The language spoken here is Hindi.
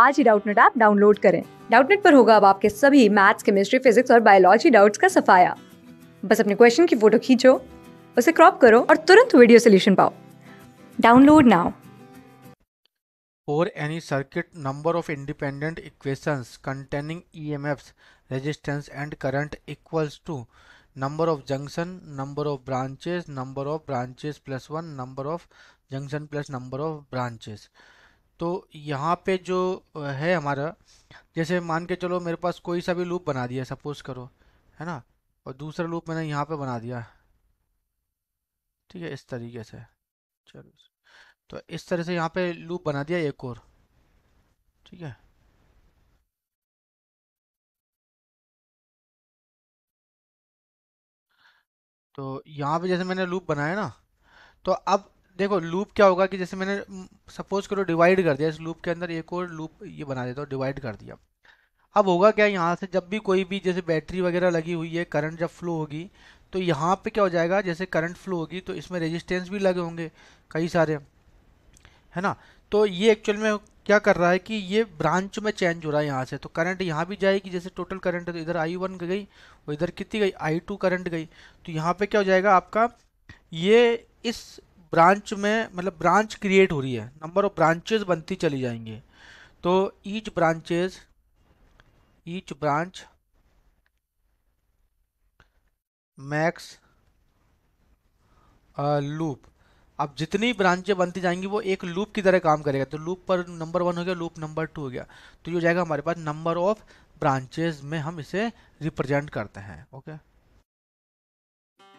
आज ही डाउटनेट ऐप डाउनलोड करें डाउटनेट पर होगा अब आपके सभी मैथ्स केमिस्ट्री फिजिक्स और बायोलॉजी डाउट्स का सफाया बस अपने क्वेश्चन की फोटो खींचो उसे क्रॉप करो और तुरंत वीडियो सोल्यूशन पाओ download now or any circuit number of independent equations containing EMFs, resistance and current equals to number of junction, number of branches, number of branches plus 1, number of junction plus number of branches. तो यहाँ पे जो है हमारा जैसे मान के चलो मेरे पास कोई सा भी लूप बना दिया सपोज करो है ना और दूसरा लूप मैंने यहाँ पे बना दिया ठीक है इस तरीके से चलो तो इस तरह से यहाँ पे लूप बना दिया एक और ठीक है तो यहाँ पे जैसे मैंने लूप बनाया ना तो अब देखो लूप क्या होगा कि जैसे मैंने सपोज करो डिवाइड कर दिया इस लूप के अंदर एक और लूप ये बना देता हूँ डिवाइड कर दिया अब होगा क्या यहाँ से जब भी कोई भी जैसे बैटरी वगैरह लगी हुई है करंट जब फ्लो होगी तो यहाँ पे क्या हो जाएगा जैसे करंट फ्लो होगी तो इसमें रेजिस्टेंस भी लगे होंगे कई सारे है ना तो ये एक्चुअल में क्या कर रहा है कि ये ब्रांच में चेंज हो रहा है यहाँ से तो करंट यहाँ भी जाएगी जैसे टोटल करंट है तो इधर आई वन गई और इधर कितनी गई आई टू करंट गई तो यहाँ पे क्या हो जाएगा आपका ये इस ब्रांच में मतलब ब्रांच क्रिएट हो रही है नंबर ऑफ ब्रांचेज बनती चली जाएंगे तो each branches each branch max loop अब जितनी ब्रांचें बनती जाएंगी वो एक लूप की तरह काम करेगा तो लूप पर नंबर वन हो गया लूप नंबर टू हो गया तो ये हो जाएगा हमारे पास नंबर ऑफ ब्रांचेज में हम इसे रिप्रेजेंट करते हैं ओके okay?